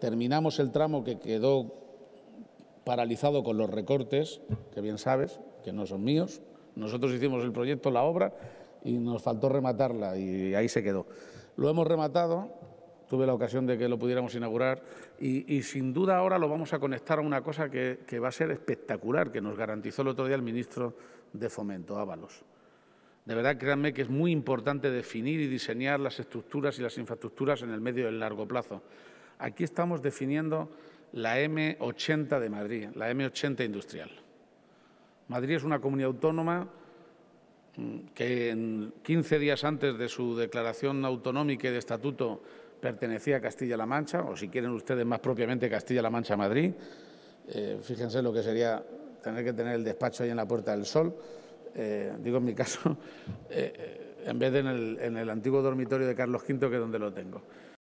Terminamos el tramo que quedó paralizado con los recortes, que bien sabes, que no son míos. Nosotros hicimos el proyecto, la obra, y nos faltó rematarla y ahí se quedó. Lo hemos rematado, tuve la ocasión de que lo pudiéramos inaugurar y, sin duda ahora lo vamos a conectar a una cosa que, que, va a ser espectacular, que nos garantizó el otro día el ministro de Fomento, Ábalos. De verdad, créanme que es muy importante definir y diseñar las estructuras y las infraestructuras en el medio y el largo plazo. Aquí estamos definiendo la M80 de Madrid, la M80 industrial. Madrid es una comunidad autónoma mm, que 15 días antes de su declaración autonómica y de estatuto pertenecía a Castilla-La Mancha, o si quieren ustedes más propiamente Castilla-La Mancha-Madrid. Eh, fíjense lo que sería tener que tener el despacho ahí en la Puerta del Sol. Eh, digo en mi caso, eh, en vez de en el, en el antiguo dormitorio de Carlos V, que es donde lo tengo.